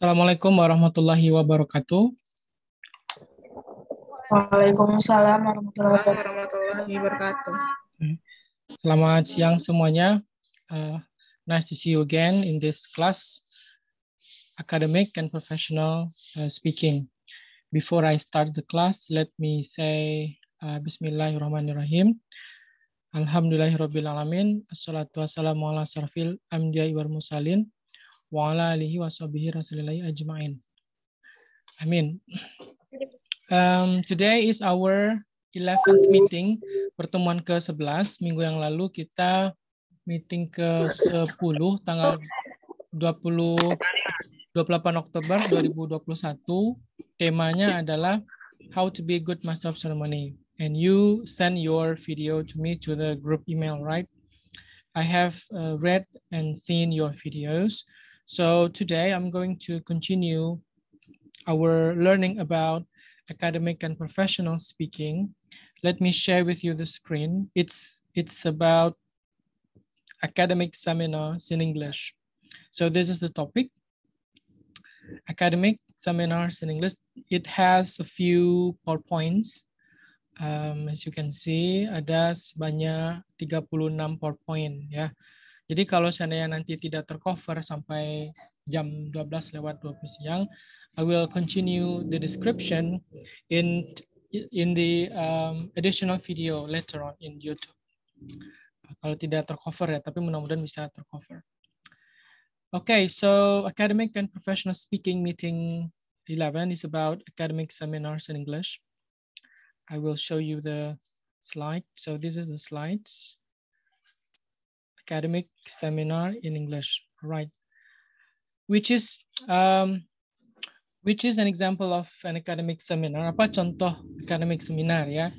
Assalamualaikum warahmatullahi wabarakatuh. Waalaikumsalam warahmatullahi wabarakatuh. Hmm. Selamat siang semuanya. Uh, nice to see you again in this class, academic and professional uh, speaking. Before I start the class, let me say uh, Bismillahirrahmanirrahim. Alhamdulillahirrahmanirrahim. Assalatu wassalamu ala wa ala alihi wa sahbihi rasulillahi ajma'in. Amin. Um, today is our 11th meeting, pertemuan ke-11. Minggu yang lalu kita meeting ke-10 tanggal 20 28 Oktober 2021. Temanya adalah How to be a good master of ceremony. And you send your video to me to the group email, right? I have uh, read and seen your videos. So today I'm going to continue our learning about academic and professional speaking. Let me share with you the screen. It's, it's about academic seminars in English. So this is the topic, academic seminars in English. It has a few PowerPoints. Um, as you can see, ada sebanyak 36 PowerPoint ya. Yeah. Jadi kalau seandainya nanti tidak tercover sampai jam 12 lewat 20 siang, I will continue the description in in the um, additional video later on in YouTube. Kalau tidak tercover ya, tapi mudah-mudahan bisa tercover. Okay, so academic and professional speaking meeting 11 is about academic seminars in English. I will show you the slide. So this is the slides. academic seminar in English, right? Which is um, which is an example of an academic seminar. Apa contoh academic seminar ya?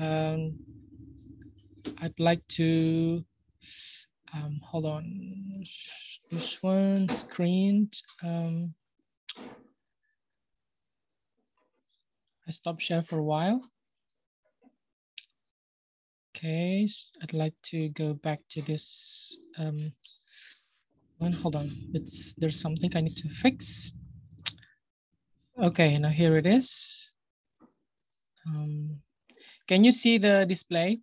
Um, I'd like to um, hold on. This one screened. Um, I stopped share for a while. Okay, I'd like to go back to this um, one. Hold on, it's, there's something I need to fix. Okay, now here it is. Um, can you see the display?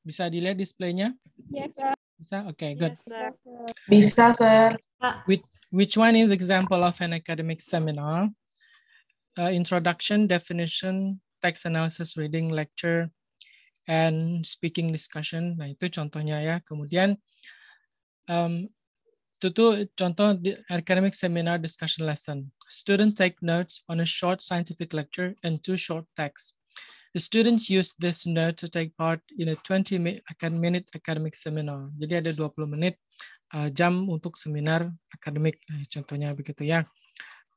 Bisa dilihat displaynya? Yes, sir. Bisa? Okay, good. Yes, sir. Bisa, sir. Which, which one is example of an academic seminar? Uh, introduction, definition, text analysis reading lecture and speaking discussion. Nah, itu contohnya ya. Kemudian um, itu tuh contoh di academic seminar discussion lesson. Student take notes on a short scientific lecture and two short texts. The students use this note to take part in a 20 minute academic seminar. Jadi ada 20 menit uh, jam untuk seminar akademik. Eh, contohnya begitu ya.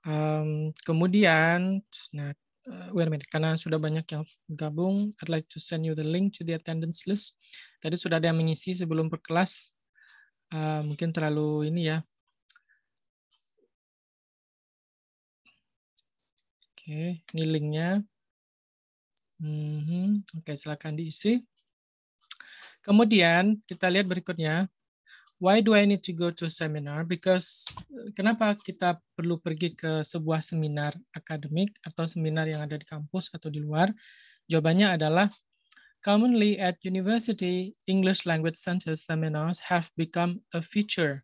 Um, kemudian, nah uh, wait a minute, karena sudah banyak yang gabung, I'd like to send you the link to the attendance list. Tadi sudah ada yang mengisi sebelum berkelas, uh, mungkin terlalu ini ya. Oke, okay, ini linknya. Mm -hmm. Oke, okay, silakan diisi. Kemudian kita lihat berikutnya. why do I need to go to a seminar? Because eh, kenapa kita perlu pergi ke sebuah seminar akademik atau seminar yang ada di kampus atau di luar? Jawabannya adalah commonly at university, English language center seminars have become a feature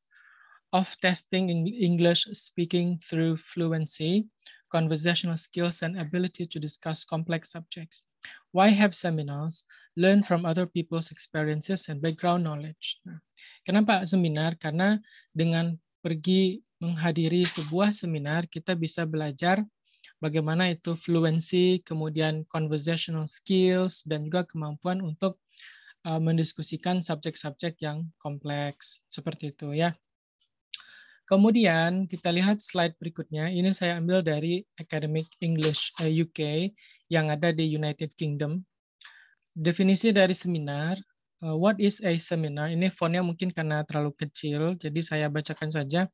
of testing in English speaking through fluency, conversational skills, and ability to discuss complex subjects. Why have seminars? learn from other people's experiences and background knowledge. Nah, kenapa seminar? Karena dengan pergi menghadiri sebuah seminar, kita bisa belajar bagaimana itu fluency, kemudian conversational skills, dan juga kemampuan untuk uh, mendiskusikan subjek-subjek yang kompleks. Seperti itu ya. Kemudian kita lihat slide berikutnya. Ini saya ambil dari Academic English UK uh, yang ada di United Kingdom definisi dari seminar. Uh, what is a seminar? Ini fontnya mungkin karena terlalu kecil, jadi saya bacakan saja.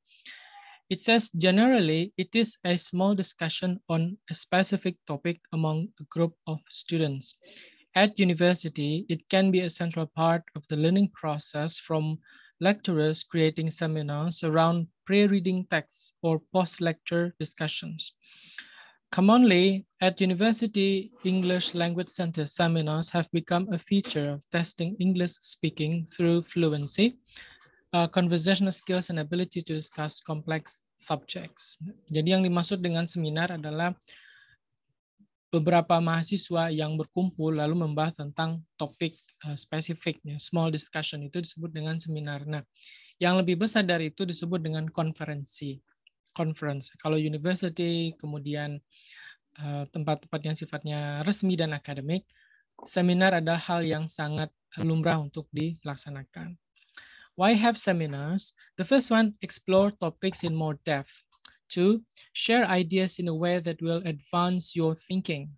It says generally it is a small discussion on a specific topic among a group of students. At university, it can be a central part of the learning process from lecturers creating seminars around pre-reading texts or post-lecture discussions. Commonly, at university, English language center seminars have become a feature of testing English speaking through fluency, uh, conversational skills, and ability to discuss complex subjects. Jadi yang dimaksud dengan seminar adalah beberapa mahasiswa yang berkumpul lalu membahas tentang topik uh, spesifiknya. Small discussion itu disebut dengan seminar. Nah, yang lebih besar dari itu disebut dengan konferensi conference. Kalau university, kemudian eh, tempat-tempat yang sifatnya resmi dan akademik, seminar adalah hal yang sangat eh, lumrah untuk dilaksanakan. Why have seminars? The first one, explore topics in more depth. Two, share ideas in a way that will advance your thinking.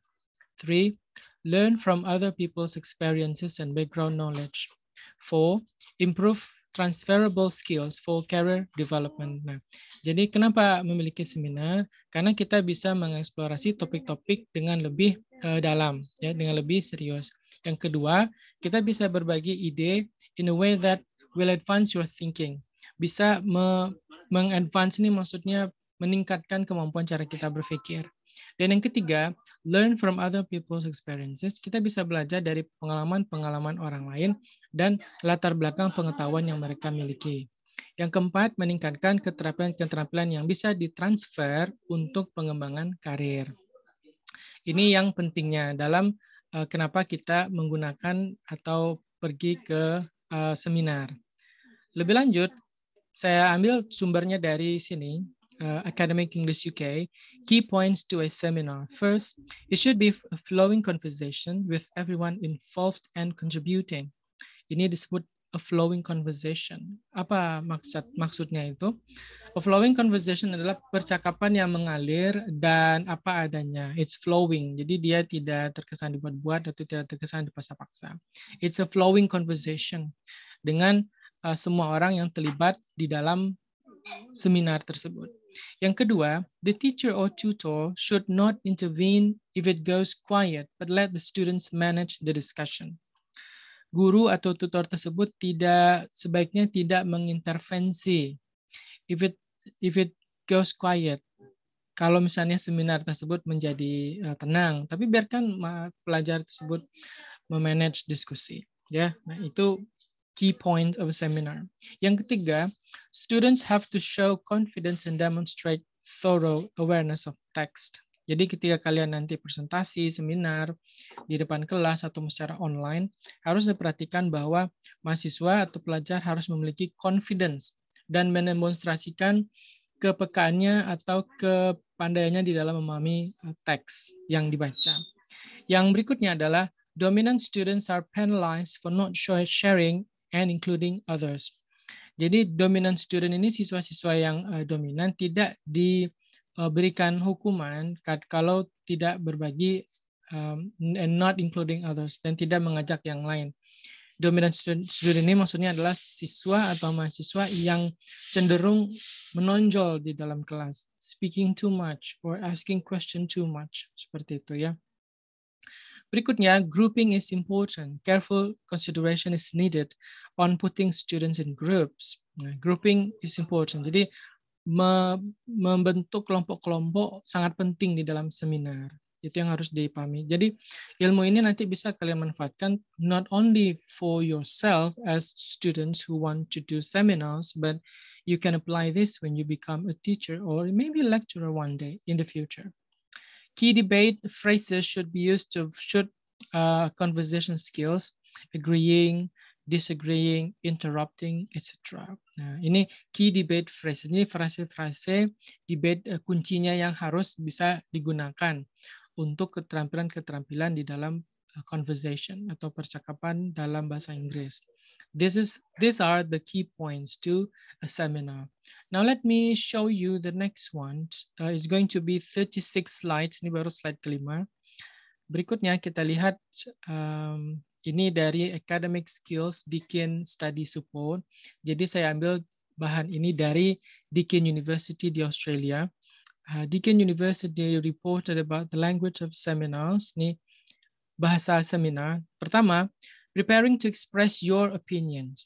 Three, learn from other people's experiences and background knowledge. Four, improve transferable skills for career development. Nah, jadi kenapa memiliki seminar? Karena kita bisa mengeksplorasi topik-topik dengan lebih uh, dalam, ya, dengan lebih serius. Yang kedua, kita bisa berbagi ide in a way that will advance your thinking. Bisa me mengadvance ini maksudnya meningkatkan kemampuan cara kita berpikir. Dan yang ketiga, learn from other people's experiences. Kita bisa belajar dari pengalaman-pengalaman orang lain dan latar belakang pengetahuan yang mereka miliki. Yang keempat, meningkatkan keterampilan-keterampilan yang bisa ditransfer untuk pengembangan karir. Ini yang pentingnya dalam uh, kenapa kita menggunakan atau pergi ke uh, seminar. Lebih lanjut, saya ambil sumbernya dari sini uh, Academic English UK, key points to a seminar. First, it should be a flowing conversation with everyone involved and contributing. Ini disebut a flowing conversation. Apa maksud maksudnya itu? A flowing conversation adalah percakapan yang mengalir dan apa adanya. It's flowing. Jadi dia tidak terkesan dibuat-buat atau tidak terkesan dipaksa-paksa. It's a flowing conversation dengan uh, semua orang yang terlibat di dalam seminar tersebut. Yang kedua, the teacher or tutor should not intervene if it goes quiet, but let the students manage the discussion. Guru atau tutor tersebut tidak sebaiknya tidak mengintervensi if it if it goes quiet. Kalau misalnya seminar tersebut menjadi eh, tenang, tapi biarkan pelajar tersebut memanage diskusi. Ya, nah itu key point of a seminar. Yang ketiga, students have to show confidence and demonstrate thorough awareness of text. Jadi ketika kalian nanti presentasi, seminar, di depan kelas atau secara online, harus diperhatikan bahwa mahasiswa atau pelajar harus memiliki confidence dan mendemonstrasikan kepekaannya atau kepandaiannya di dalam memahami eh, teks yang dibaca. Yang berikutnya adalah dominant students are penalized for not sharing and including others. Jadi dominant student ini siswa-siswa yang uh, dominan tidak diberikan eh, hukuman kalau tidak berbagi um, and not including others dan tidak mengajak yang lain. Dominant student, student ini maksudnya adalah siswa atau mahasiswa yang cenderung menonjol di dalam kelas, speaking too much or asking question too much seperti itu ya. Berikutnya, grouping is important. Careful consideration is needed on putting students in groups. Nah, grouping is important. Jadi me membentuk kelompok-kelompok sangat penting di dalam seminar. Itu yang harus dipahami. Jadi ilmu ini nanti bisa kalian manfaatkan not only for yourself as students who want to do seminars, but you can apply this when you become a teacher or maybe lecturer one day in the future. Key debate phrases should be used to shoot uh, conversation skills, agreeing, disagreeing, interrupting, etc. Nah, ini key debate phrase. Ini frase-frase debate uh, kuncinya yang harus bisa digunakan untuk keterampilan-keterampilan di dalam conversation atau percakapan dalam bahasa Inggris. This is these are the key points to a seminar. Now let me show you the next one. Uh, it's going to be 36 slides. Ini baru slide kelima. Berikutnya kita lihat um, ini dari Academic Skills Deakin Study Support. Jadi saya ambil bahan ini dari Deakin University di Australia. Uh, Deakin University reported about the language of seminars. Nih Bahasa Seminar. Pertama, preparing to express your opinions.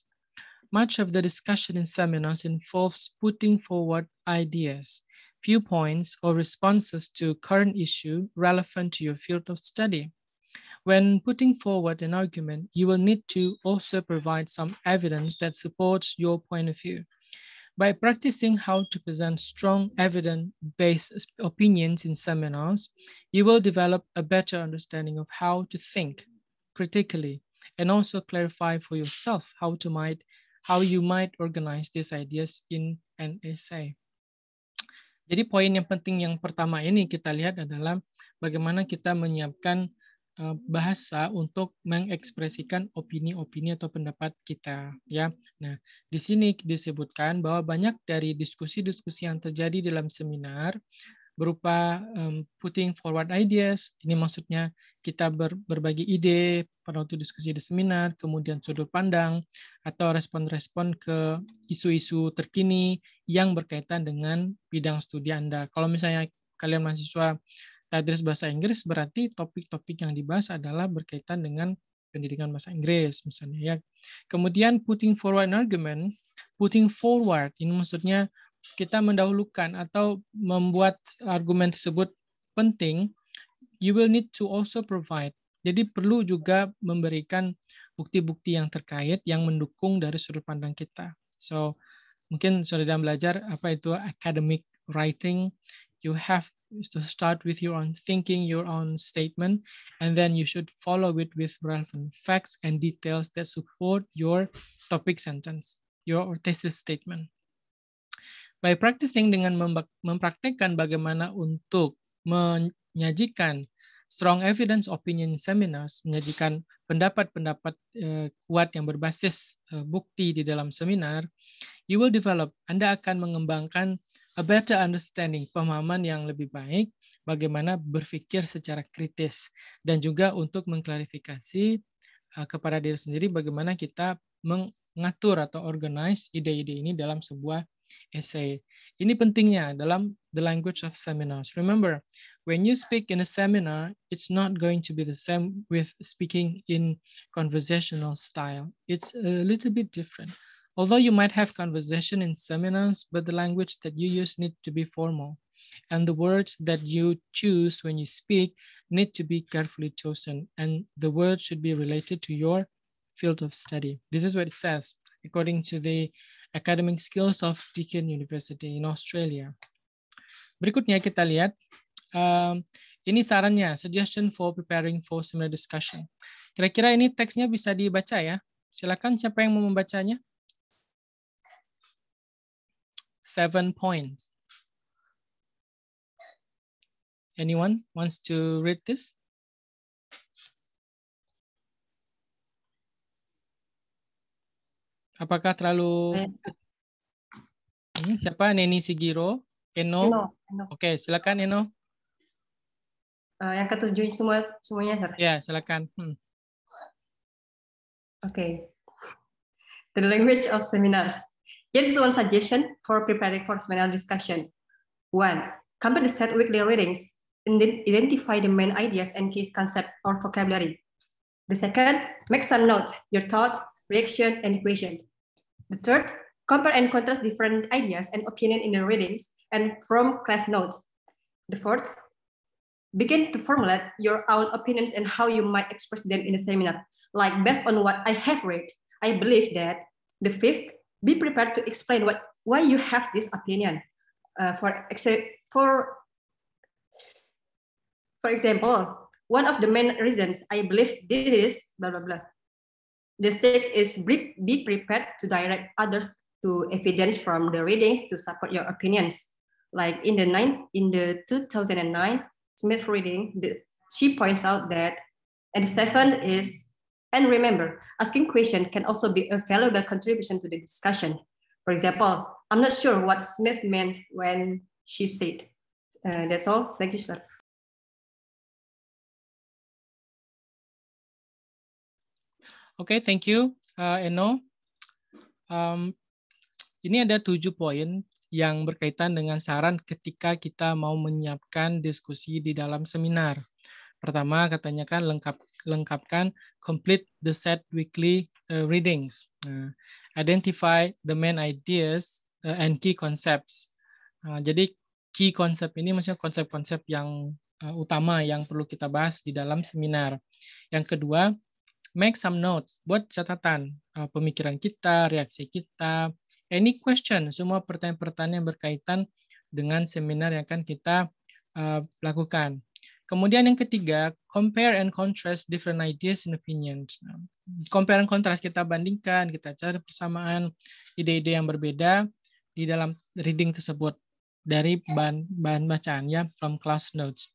Much of the discussion in seminars involves putting forward ideas, viewpoints, or responses to current issue relevant to your field of study. When putting forward an argument, you will need to also provide some evidence that supports your point of view. By practicing how to present strong evidence-based opinions in seminars, you will develop a better understanding of how to think critically and also clarify for yourself how to might how you might organize these ideas in an essay. Jadi poin yang penting yang pertama ini kita lihat adalah bagaimana kita menyiapkan Eh, bahasa untuk mengekspresikan opini-opini atau pendapat kita ya. Nah, di sini disebutkan bahwa banyak dari diskusi-diskusi yang terjadi dalam seminar berupa um, putting forward ideas. Ini maksudnya kita ber, berbagi ide pada waktu diskusi di seminar, kemudian sudut pandang atau respon-respon ke isu-isu terkini yang berkaitan dengan bidang studi Anda. Kalau misalnya kalian mahasiswa Tadris bahasa Inggris berarti topik-topik yang dibahas adalah berkaitan dengan pendidikan bahasa Inggris misalnya ya. Kemudian putting forward an argument, putting forward ini maksudnya kita mendahulukan atau membuat argumen tersebut penting, you will need to also provide. Jadi perlu juga memberikan bukti-bukti yang terkait yang mendukung dari sudut pandang kita. So mungkin sudah belajar apa itu academic writing, you have to start with your own thinking, your own statement, and then you should follow it with relevant facts and details that support your topic sentence, your thesis statement. By practicing dengan mempraktekkan bagaimana untuk menyajikan strong evidence opinion seminars, menyajikan pendapat-pendapat eh, kuat yang berbasis eh, bukti di dalam seminar, you will develop, Anda akan mengembangkan a better understanding, pemahaman yang lebih baik bagaimana berpikir secara kritis dan juga untuk mengklarifikasi eh, kepada diri sendiri bagaimana kita mengatur atau organize ide-ide ini dalam sebuah essay. Ini pentingnya dalam the language of seminars. Remember, when you speak in a seminar, it's not going to be the same with speaking in conversational style. It's a little bit different. Although you might have conversation in seminars, but the language that you use need to be formal and the words that you choose when you speak need to be carefully chosen and the words should be related to your field of study. This is what it says according to the academic skills of Deakin University in Australia. Berikutnya kita lihat, um, ini sarannya, suggestion for preparing for seminar discussion. Kira-kira ini teksnya bisa dibaca ya. Silakan siapa yang mau membacanya? seven points. Anyone wants to read this? Apakah terlalu... Eh. Hmm, siapa? Neni Sigiro? Eno? Eno, Eno. Oke, okay, silakan Eno. Uh, yang ketujuh semua semuanya, Sir? Ya, yeah, silakan. Hmm. Oke. Okay. The language of seminars. Here is one suggestion for preparing for seminar discussion. One, company set weekly readings and identify the main ideas and key concept or vocabulary. The second, make some notes, your thoughts, reaction, and question. The third, compare and contrast different ideas and opinion in the readings and from class notes. The fourth, begin to formulate your own opinions and how you might express them in the seminar. Like based on what I have read, I believe that. The fifth, be prepared to explain what why you have this opinion. Uh, for for for example, one of the main reasons I believe this is blah blah blah. The sixth is be, be prepared to direct others to evidence from the readings to support your opinions. Like in the nine in the 2009 Smith reading, the, she points out that, and seventh is And remember, asking questions can also be a valuable contribution to the discussion. For example, I'm not sure what Smith meant when she said. Uh, that's all. Thank you, sir. okay, thank you, uh, Eno. Um, ini ada tujuh poin yang berkaitan dengan saran ketika kita mau menyiapkan diskusi di dalam seminar. Pertama, katanya kan lengkap, lengkapkan complete the set weekly uh, readings, uh, identify the main ideas uh, and key concepts. Uh, jadi key konsep ini maksudnya konsep-konsep yang uh, utama yang perlu kita bahas di dalam seminar. Yang kedua, make some notes, buat catatan uh, pemikiran kita, reaksi kita, any question, semua pertanyaan-pertanyaan berkaitan dengan seminar yang akan kita uh, lakukan. Kemudian yang ketiga, compare and contrast different ideas and opinions. Nah, compare and contrast kita bandingkan, kita cari persamaan ide-ide yang berbeda di dalam reading tersebut dari bahan, bahan bacaan ya from class notes.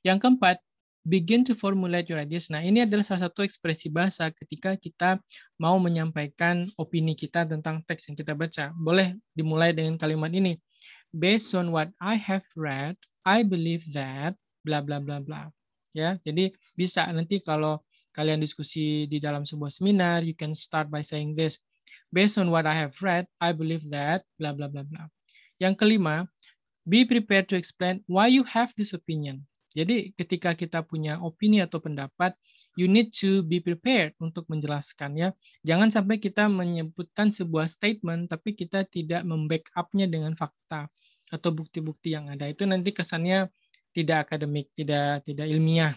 Yang keempat, begin to formulate your ideas. Nah, ini adalah salah satu ekspresi bahasa ketika kita mau menyampaikan opini kita tentang teks yang kita baca. Boleh dimulai dengan kalimat ini. Based on what I have read, I believe that bla bla bla bla. Ya, jadi bisa nanti kalau kalian diskusi di dalam sebuah seminar, you can start by saying this. Based on what I have read, I believe that bla bla bla bla. Yang kelima, be prepared to explain why you have this opinion. Jadi ketika kita punya opini atau pendapat, you need to be prepared untuk menjelaskannya. Jangan sampai kita menyebutkan sebuah statement tapi kita tidak membackupnya dengan fakta atau bukti-bukti yang ada. Itu nanti kesannya tidak akademik, tidak tidak ilmiah.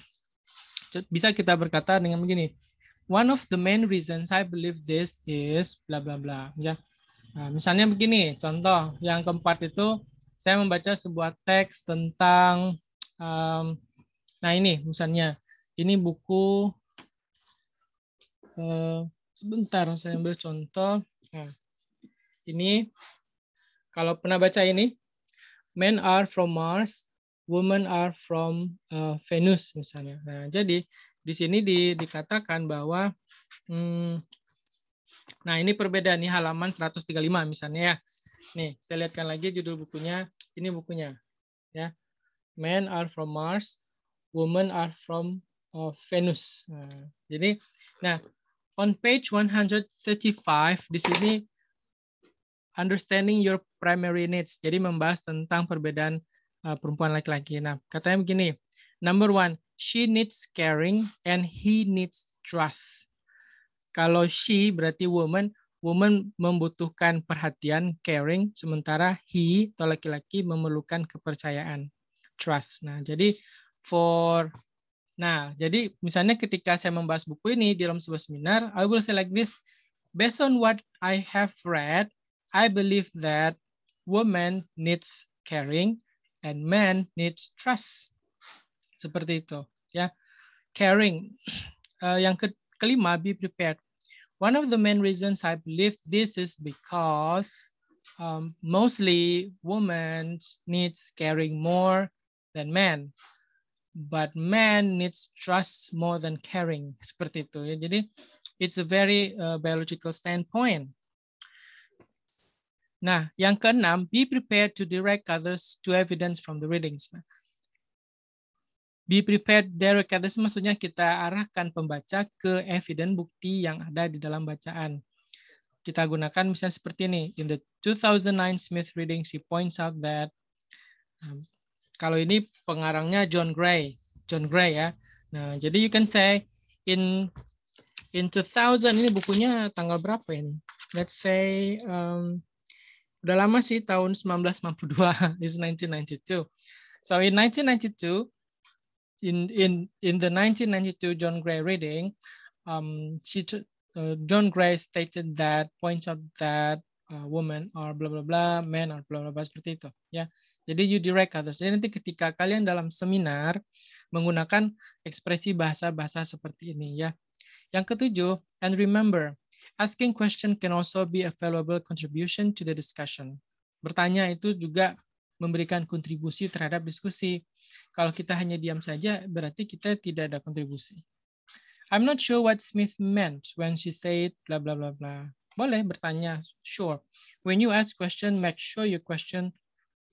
Bisa kita berkata dengan begini, one of the main reasons I believe this is bla bla bla. Ya, nah, misalnya begini, contoh yang keempat itu saya membaca sebuah teks tentang, um, nah ini misalnya, ini buku. Uh, sebentar, saya ambil contoh. Nah, ini kalau pernah baca ini, Men Are From Mars, women are from uh, Venus misalnya. Nah, jadi di sini di, dikatakan bahwa hmm, nah ini perbedaan nih halaman 135 misalnya ya. Nih, saya lihatkan lagi judul bukunya. Ini bukunya. Ya. Men are from Mars, women are from uh, Venus. Nah, jadi nah on page 135 di sini understanding your primary needs. Jadi membahas tentang perbedaan uh, perempuan laki-laki. Nah, katanya begini. Number one, she needs caring and he needs trust. Kalau she berarti woman, woman membutuhkan perhatian, caring, sementara he atau laki-laki memerlukan kepercayaan, trust. Nah, jadi for Nah, jadi misalnya ketika saya membahas buku ini di dalam sebuah seminar, I will say like this, based on what I have read, I believe that woman needs caring and man needs trust. Seperti itu, ya. Caring. Uh, yang ke kelima, be prepared. One of the main reasons I believe this is because um, mostly women needs caring more than men, but men needs trust more than caring. Seperti itu ya. Jadi it's a very uh, biological standpoint. Nah, yang keenam, be prepared to direct others to evidence from the readings. Nah, be prepared direct others maksudnya kita arahkan pembaca ke evidence bukti yang ada di dalam bacaan. Kita gunakan misalnya seperti ini, in the 2009 Smith reading, she points out that, um, kalau ini pengarangnya John Gray, John Gray ya. Nah, jadi you can say, in in 2000, ini bukunya tanggal berapa ini? Let's say, um, udah lama sih tahun 1992 is 1992. So in 1992 in in in the 1992 John Gray reading, um, she uh, John Gray stated that points out that uh, women are blah blah blah, men are blah blah blah seperti itu. Ya, jadi you direct others. Jadi nanti ketika kalian dalam seminar menggunakan ekspresi bahasa-bahasa seperti ini ya. Yang ketujuh, and remember, Asking question can also be a valuable contribution to the discussion. Bertanya itu juga memberikan kontribusi terhadap diskusi. Kalau kita hanya diam saja, berarti kita tidak ada kontribusi. I'm not sure what Smith meant when she said bla bla bla bla. Boleh bertanya, sure. When you ask question, make sure your question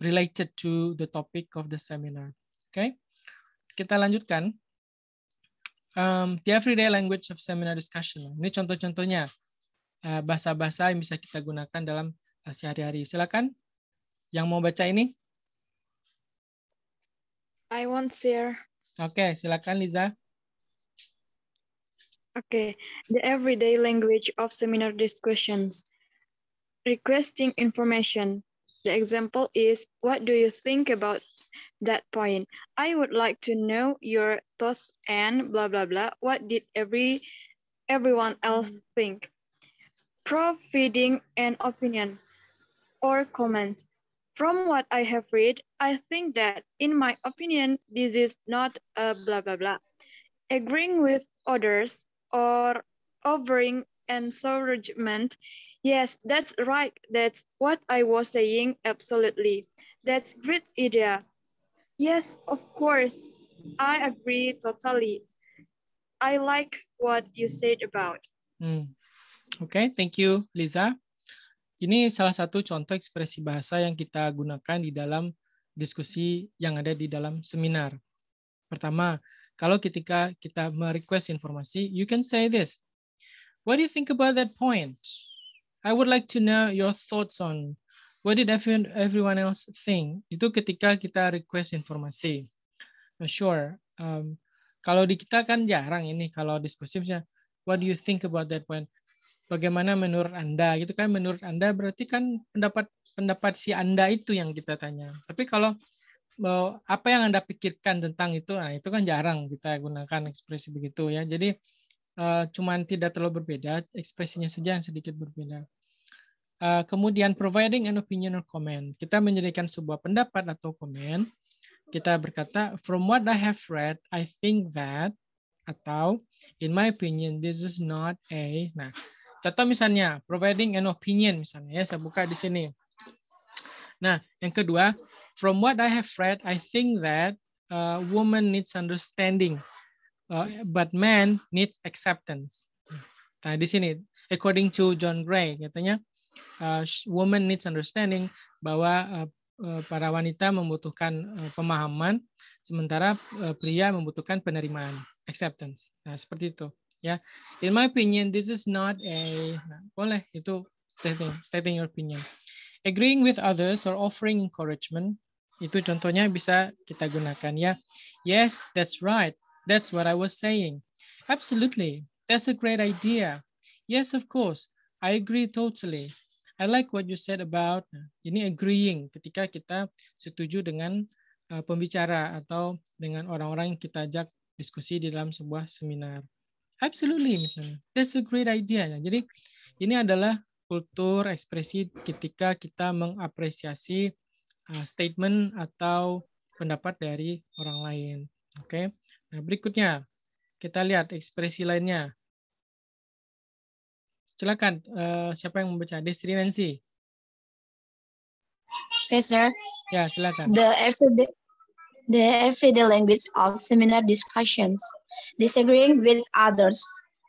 related to the topic of the seminar. Oke, okay? kita lanjutkan. Um, the everyday language of seminar discussion. Ini contoh-contohnya. Eh, bahasa-bahasa yang bisa kita gunakan dalam eh, sehari-hari. Silakan yang mau baca ini. I want share. Oke, okay, silakan Liza. Okay, the everyday language of seminar discussions. Requesting information. The example is, what do you think about that point? I would like to know your thoughts and blah, blah, blah. What did every everyone else hmm. think? providing an opinion or comment. From what I have read, I think that, in my opinion, this is not a blah, blah, blah. Agreeing with others or offering encouragement. Yes, that's right. That's what I was saying, absolutely. That's great idea. Yes, of course. I agree totally. I like what you said about. Mm. Oke, okay, thank you Liza. Ini salah satu contoh ekspresi bahasa yang kita gunakan di dalam diskusi yang ada di dalam seminar. Pertama, kalau ketika kita merequest informasi, you can say this. What do you think about that point? I would like to know your thoughts on what did everyone else think? Itu ketika kita request informasi. I'm nah, sure. Um, kalau di kita kan jarang ini kalau diskusi misalnya, what do you think about that point? bagaimana menurut Anda gitu kan menurut Anda berarti kan pendapat pendapat si Anda itu yang kita tanya. Tapi kalau eh, apa yang Anda pikirkan tentang itu, nah itu kan jarang kita gunakan ekspresi begitu ya. Jadi eh, cuman tidak terlalu berbeda, ekspresinya saja yang sedikit berbeda. Eh, kemudian providing an opinion or comment. Kita menjadikan sebuah pendapat atau komen. Kita berkata from what I have read, I think that atau in my opinion this is not a. Nah, Contoh misalnya providing an opinion misalnya ya saya buka di sini. Nah, yang kedua, from what I have read, I think that a woman needs understanding, uh, but man needs acceptance. Nah, di sini according to John Gray katanya uh, woman needs understanding bahwa uh, uh, para wanita membutuhkan pemahaman, sementara pria membutuhkan penerimaan, acceptance. Nah, seperti itu ya yeah. in my opinion this is not a nah, boleh itu stating stating your opinion agreeing with others or offering encouragement itu contohnya bisa kita gunakan ya yes that's right that's what I was saying absolutely that's a great idea yes of course I agree totally I like what you said about nah, ini agreeing ketika kita setuju dengan eh, pembicara atau dengan orang-orang yang kita ajak diskusi di dalam sebuah seminar Absolutely, misalnya. That's a great idea. Ya. Jadi ini adalah kultur ekspresi ketika kita mengapresiasi uh, statement atau pendapat dari orang lain. Oke. Okay? Nah, berikutnya kita lihat ekspresi lainnya. Silakan uh, siapa yang membaca? Destri Nancy. Okay, sir. Ya, silakan. The everyday the everyday language of seminar discussions disagreeing with others.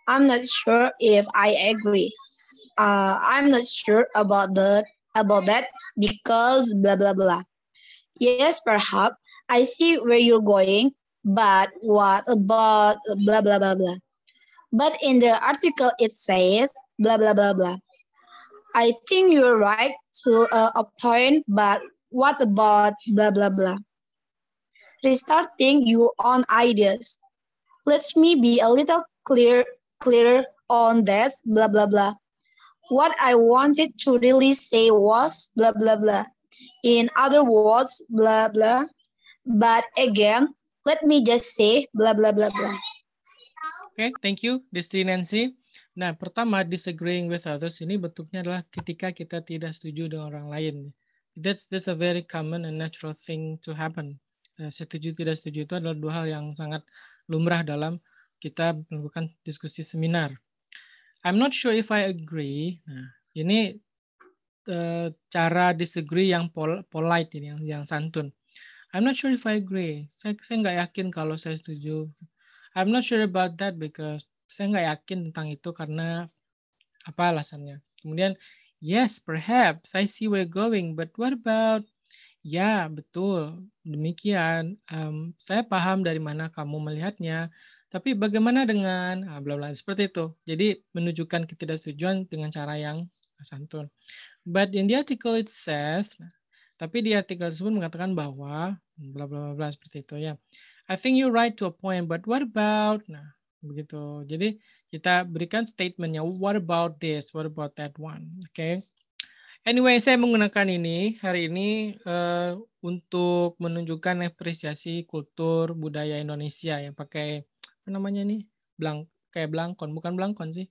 I'm not sure if I agree. Uh, I'm not sure about the about that because blah blah blah. Yes, perhaps I see where you're going, but what about blah blah blah blah. But in the article it says blah blah blah blah. I think you're right to uh, a point, but what about blah blah blah? Restarting your own ideas. Let me be a little clear clearer on that, blah blah blah. What I wanted to really say was blah blah blah. In other words, blah blah. But again, let me just say blah blah blah blah. okay, thank you, Destri Nancy. Nah, pertama disagreeing with others ini bentuknya adalah ketika kita tidak setuju dengan orang lain. That's that's a very common and natural thing to happen. Eh, setuju tidak setuju itu adalah dua hal yang sangat lumrah dalam kita melakukan diskusi seminar. I'm not sure if I agree. Nah, ini uh, cara disagree yang pol polite ini, yang, yang santun. I'm not sure if I agree. Saya saya nggak yakin kalau saya setuju. I'm not sure about that because saya nggak yakin tentang itu karena apa alasannya. Kemudian yes, perhaps I see where you're going, but what about Ya, betul. Demikian. Um, saya paham dari mana kamu melihatnya, tapi bagaimana dengan ah, bla bla seperti itu. Jadi menunjukkan ketidaksetujuan dengan cara yang santun. But in the article it says, tapi di artikel tersebut mengatakan bahwa bla bla bla, seperti itu ya. I think you right to a point, but what about nah begitu. Jadi kita berikan statementnya what about this, what about that one, oke? Okay? Anyway, saya menggunakan ini hari ini uh, untuk menunjukkan apresiasi kultur budaya Indonesia yang pakai apa namanya nih? Blank kayak blangkon, bukan blangkon sih.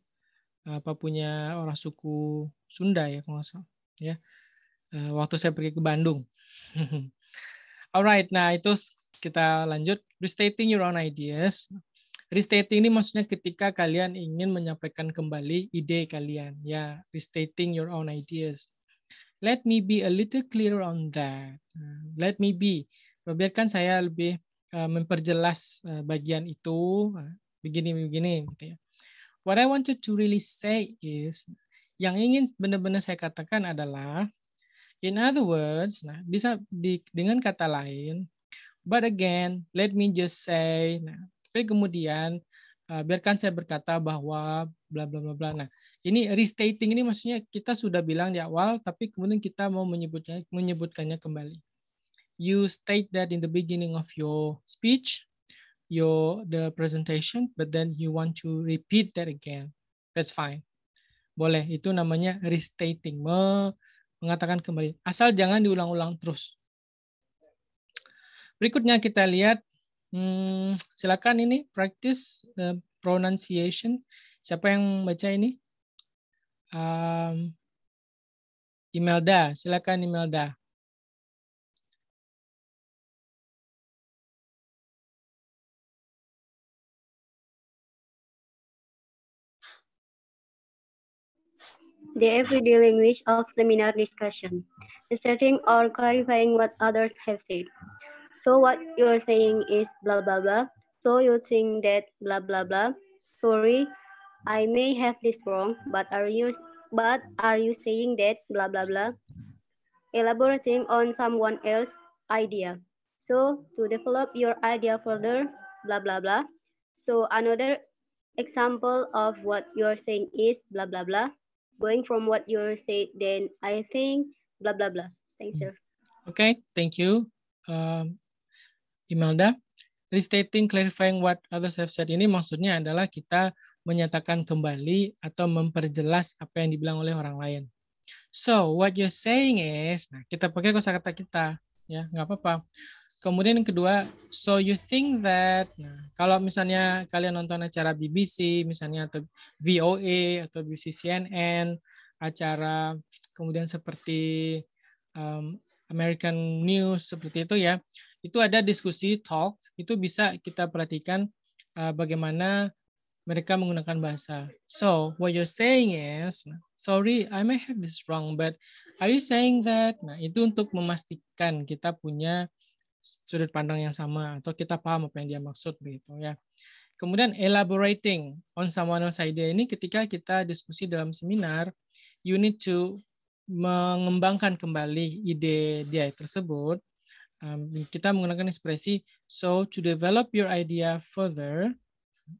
Apa punya orang suku Sunda ya kalau salah, ya. Uh, waktu saya pergi ke Bandung. Alright, nah itu kita lanjut restating your own ideas. Restating ini maksudnya ketika kalian ingin menyampaikan kembali ide kalian, ya restating your own ideas. Let me be a little clearer on that. Let me be. Nah, biarkan saya lebih eh, memperjelas eh, bagian itu begini-begini gitu ya. What I wanted to really say is yang ingin benar-benar saya katakan adalah in other words, nah bisa di, dengan kata lain, but again, let me just say, nah, tapi kemudian Eh, biarkan saya berkata bahwa bla bla bla bla. Nah, ini restating ini maksudnya kita sudah bilang di awal tapi kemudian kita mau menyebutnya menyebutkannya kembali. You state that in the beginning of your speech, your the presentation, but then you want to repeat that again. That's fine. Boleh, itu namanya restating, mengatakan kembali. Asal jangan diulang-ulang terus. Berikutnya kita lihat Hmm, silakan ini practice uh, pronunciation. Siapa yang baca ini? Um, Imelda, silakan Imelda. the everyday language of seminar discussion, asserting or clarifying what others have said. So what you're saying is blah, blah, blah. So you think that blah, blah, blah. Sorry, I may have this wrong, but are you, but are you saying that blah, blah, blah? Elaborating on someone else's idea. So to develop your idea further, blah, blah, blah. So another example of what you're saying is blah, blah, blah. Going from what you're saying, then I think blah, blah, blah. Thanks, sir. Okay, thank you. Um, Imelda, restating, clarifying what others have said ini maksudnya adalah kita menyatakan kembali atau memperjelas apa yang dibilang oleh orang lain. So, what you're saying is, nah kita pakai kosakata kita, ya nggak apa-apa. Kemudian yang kedua, so you think that, nah, kalau misalnya kalian nonton acara BBC, misalnya atau VOA atau BBC CNN, acara kemudian seperti um, American News seperti itu ya, itu ada diskusi talk itu bisa kita perhatikan uh, bagaimana mereka menggunakan bahasa. So what you're saying is, sorry I may have this wrong, but are you saying that? Nah itu untuk memastikan kita punya sudut pandang yang sama atau kita paham apa yang dia maksud begitu ya. Kemudian elaborating on someone else idea ini ketika kita diskusi dalam seminar, you need to mengembangkan kembali ide dia tersebut um, kita menggunakan ekspresi so to develop your idea further.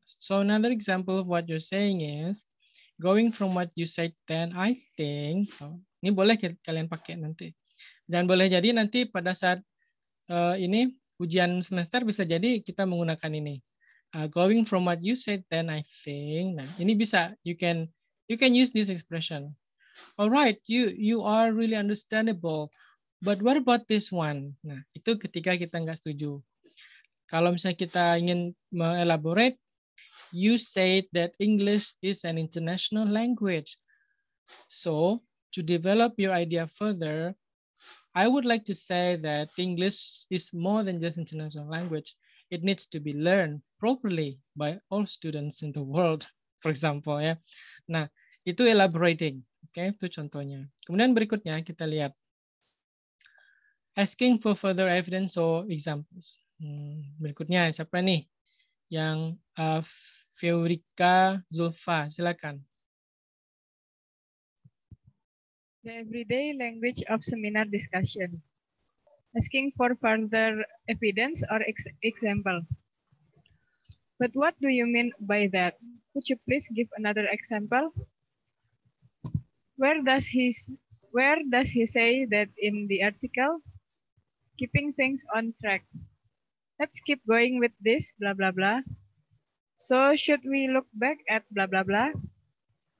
So another example of what you're saying is going from what you said then I think oh, ini boleh kalian pakai nanti. Dan boleh jadi nanti pada saat uh, ini ujian semester bisa jadi kita menggunakan ini. Uh, going from what you said then I think. Nah, ini bisa you can you can use this expression. Alright you you are really understandable. But what about this one? Nah, itu ketika kita nggak setuju. Kalau misalnya kita ingin mengelaborate, you said that English is an international language. So, to develop your idea further, I would like to say that English is more than just international language. It needs to be learned properly by all students in the world, for example. ya. Nah, itu elaborating. Oke, okay, itu contohnya. Kemudian berikutnya kita lihat asking for further evidence or examples. Hmm, berikutnya siapa nih? Yang uh, Feurika Zulfa, silakan. The everyday language of seminar discussions. Asking for further evidence or ex example. But what do you mean by that? Could you please give another example? Where does he where does he say that in the article? keeping things on track. Let's keep going with this, blah, blah, blah. So should we look back at blah, blah, blah?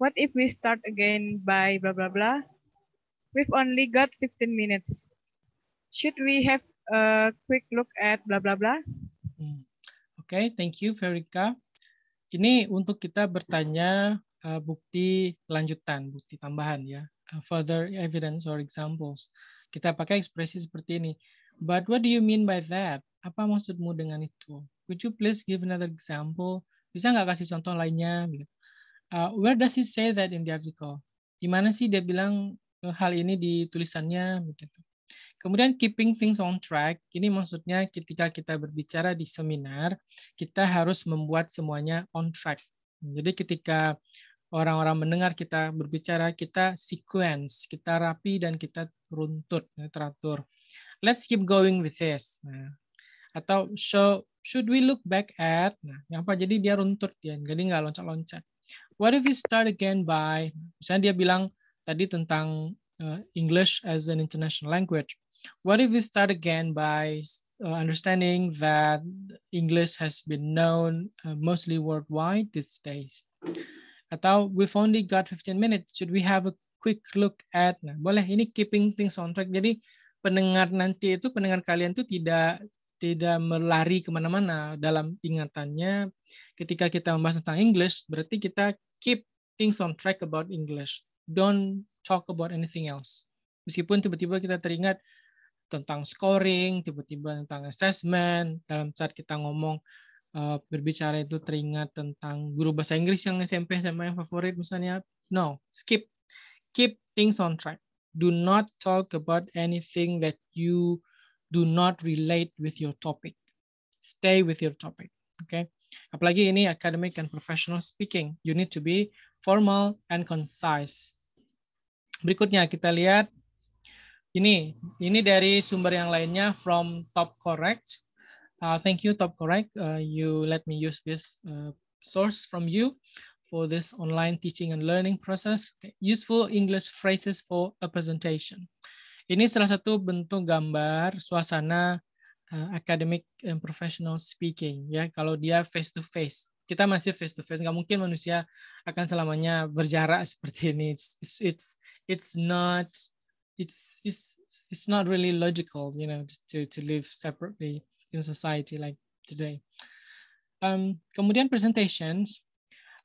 What if we start again by blah, blah, blah? We've only got 15 minutes. Should we have a quick look at blah, blah, blah? Hmm. okay, thank you, Verika. Ini untuk kita bertanya uh, bukti lanjutan, bukti tambahan ya. Uh, further evidence or examples. Kita pakai ekspresi seperti ini. But what do you mean by that? Apa maksudmu dengan itu? Could you please give another example? Bisa nggak kasih contoh lainnya? Gitu? Uh, where does he say that in the article? Di mana sih dia bilang uh, hal ini di tulisannya? Begitu. Kemudian keeping things on track, ini maksudnya ketika kita berbicara di seminar, kita harus membuat semuanya on track. Jadi ketika orang-orang mendengar kita berbicara, kita sequence, kita rapi dan kita runtut, ya, teratur let's keep going with this. Nah, atau so should we look back at nah yang apa jadi dia runtut ya jadi nggak loncat-loncat what if we start again by misalnya dia bilang tadi tentang uh, English as an international language what if we start again by uh, understanding that English has been known uh, mostly worldwide these days atau we've only got 15 minutes should we have a quick look at nah boleh ini keeping things on track jadi pendengar nanti itu pendengar kalian itu tidak tidak melari kemana-mana dalam ingatannya. Ketika kita membahas tentang English, berarti kita keep things on track about English. Don't talk about anything else. Meskipun tiba-tiba kita teringat tentang scoring, tiba-tiba tentang assessment, dalam saat kita ngomong uh, berbicara itu teringat tentang guru bahasa Inggris yang SMP sama yang favorit misalnya. No, skip. Keep things on track do not talk about anything that you do not relate with your topic. Stay with your topic, okay? Apalagi ini academic and professional speaking. You need to be formal and concise. Berikutnya kita lihat ini ini dari sumber yang lainnya from Top Correct. Uh, thank you Top Correct. Uh, you let me use this uh, source from you for this online teaching and learning process. Okay. Useful English phrases for a presentation. Ini salah satu bentuk gambar suasana uh, academic and professional speaking ya. Kalau dia face to face, kita masih face to face. Gak mungkin manusia akan selamanya berjarak seperti ini. It's it's it's, it's not it's it's it's not really logical, you know, to to live separately in society like today. Um, kemudian presentations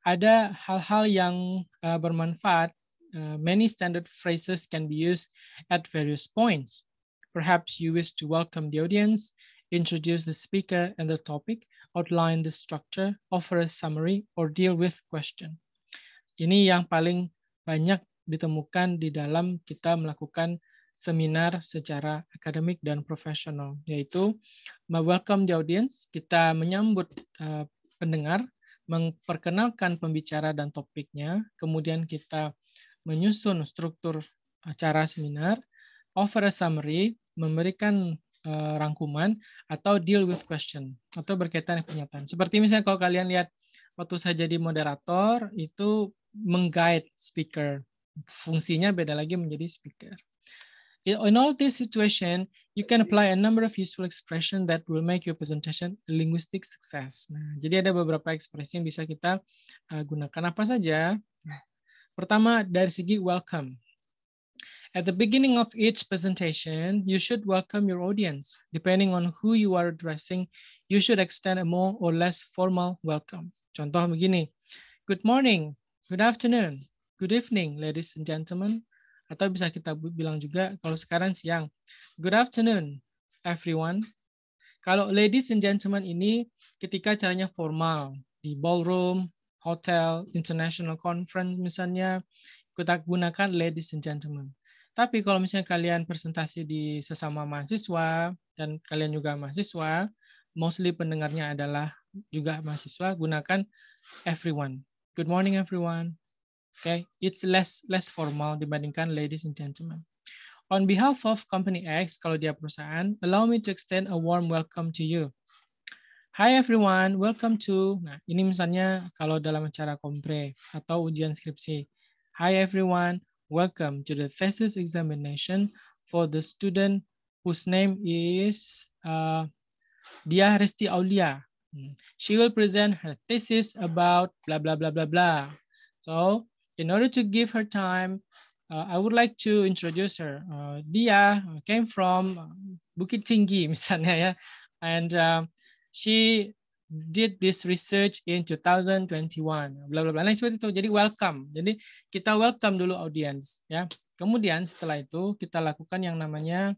ada hal-hal yang uh, bermanfaat. Uh, many standard phrases can be used at various points. Perhaps you wish to welcome the audience, introduce the speaker and the topic, outline the structure, offer a summary, or deal with question. Ini yang paling banyak ditemukan di dalam kita melakukan seminar secara akademik dan profesional, yaitu welcome the audience, kita menyambut uh, pendengar, memperkenalkan pembicara dan topiknya, kemudian kita menyusun struktur acara seminar, offer a summary, memberikan uh, rangkuman, atau deal with question, atau berkaitan dengan pernyataan. Seperti misalnya kalau kalian lihat waktu saya jadi moderator, itu mengguide speaker. Fungsinya beda lagi menjadi speaker in all this situation, you can apply a number of useful expression that will make your presentation a linguistic success. Nah, jadi ada beberapa ekspresi yang bisa kita uh, gunakan apa saja. Nah, pertama dari segi welcome. At the beginning of each presentation, you should welcome your audience. Depending on who you are addressing, you should extend a more or less formal welcome. Contoh begini. Good morning, good afternoon, good evening, ladies and gentlemen. Atau bisa kita bilang juga kalau sekarang siang. Good afternoon, everyone. Kalau ladies and gentlemen ini ketika caranya formal di ballroom, hotel, international conference misalnya, kita gunakan ladies and gentlemen. Tapi kalau misalnya kalian presentasi di sesama mahasiswa dan kalian juga mahasiswa, mostly pendengarnya adalah juga mahasiswa, gunakan everyone. Good morning everyone. Okay, it's less less formal dibandingkan ladies and gentlemen. On behalf of company X, kalau dia perusahaan, allow me to extend a warm welcome to you. Hi everyone, welcome to. Nah, ini misalnya kalau dalam acara kompre atau ujian skripsi. Hi everyone, welcome to the thesis examination for the student whose name is uh, Dia Resti Aulia. Hmm. She will present her thesis about blah blah blah blah blah. So in order to give her time, uh, I would like to introduce her. Uh, dia came from uh, Bukit Tinggi misalnya ya, and uh, she did this research in 2021. Bla bla bla. Nah seperti itu. Jadi welcome. Jadi kita welcome dulu audience ya. Kemudian setelah itu kita lakukan yang namanya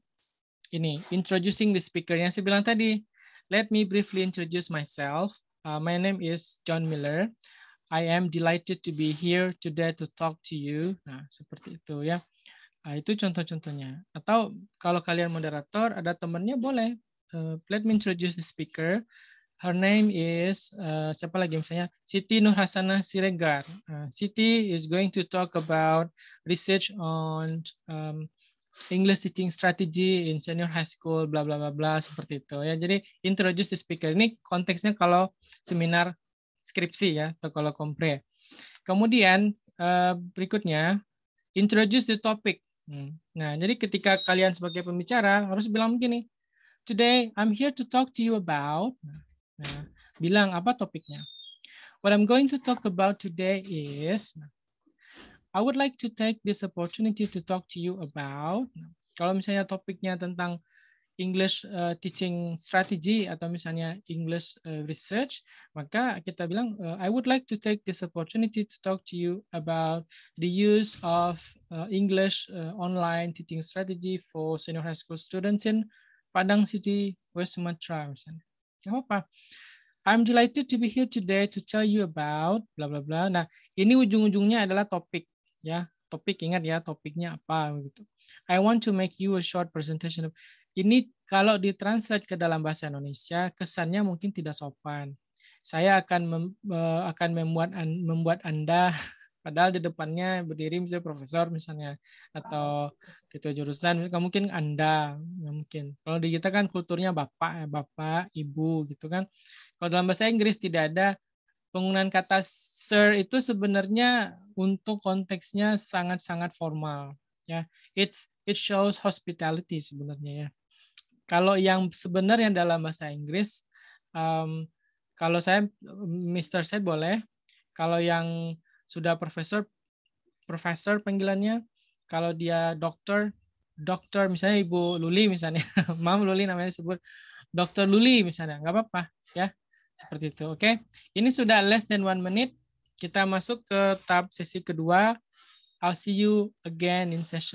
ini introducing the speaker yang saya bilang tadi. Let me briefly introduce myself. Uh, my name is John Miller. I am delighted to be here today to talk to you. Nah, seperti itu ya. Nah, itu contoh-contohnya. Atau kalau kalian moderator, ada temennya boleh. Uh, let me introduce the speaker. Her name is, uh, siapa lagi misalnya, Siti Nurhasana Siregar. Uh, Siti is going to talk about research on um, English teaching strategy in senior high school, bla bla bla bla seperti itu ya. Jadi introduce the speaker ini konteksnya kalau seminar skripsi ya atau kalau kompre. Kemudian eh, berikutnya introduce the topic. Hmm. Nah, jadi ketika kalian sebagai pembicara harus bilang begini, today I'm here to talk to you about. Nah, nah, bilang apa topiknya. What I'm going to talk about today is I would like to take this opportunity to talk to you about. Nah, kalau misalnya topiknya tentang English uh, teaching strategy atau misalnya English uh, research, maka kita bilang uh, I would like to take this opportunity to talk to you about the use of uh, English uh, online teaching strategy for senior high school students in Padang City, West Sumatra misalnya. apa-apa. I'm delighted to be here today to tell you about bla bla bla. Nah, ini ujung-ujungnya adalah topik ya. Topik ingat ya, topiknya apa gitu. I want to make you a short presentation of ini kalau ditranslate ke dalam bahasa Indonesia, kesannya mungkin tidak sopan. Saya akan mem, akan membuat membuat Anda padahal di depannya berdiri misalnya profesor misalnya atau gitu jurusan mungkin Anda mungkin. Kalau di kita kan kulturnya bapak eh, bapak, ibu gitu kan. Kalau dalam bahasa Inggris tidak ada penggunaan kata sir itu sebenarnya untuk konteksnya sangat-sangat formal ya. It's it shows hospitality sebenarnya ya. Kalau yang sebenarnya dalam bahasa Inggris, um, kalau saya Mister saya boleh. Kalau yang sudah profesor, profesor panggilannya. Kalau dia dokter, dokter misalnya Ibu Luli misalnya, Mam Luli namanya disebut dokter Luli misalnya, nggak apa-apa ya. Seperti itu, oke. Okay? Ini sudah less than one minute. Kita masuk ke tab sesi kedua. I'll see you again in session.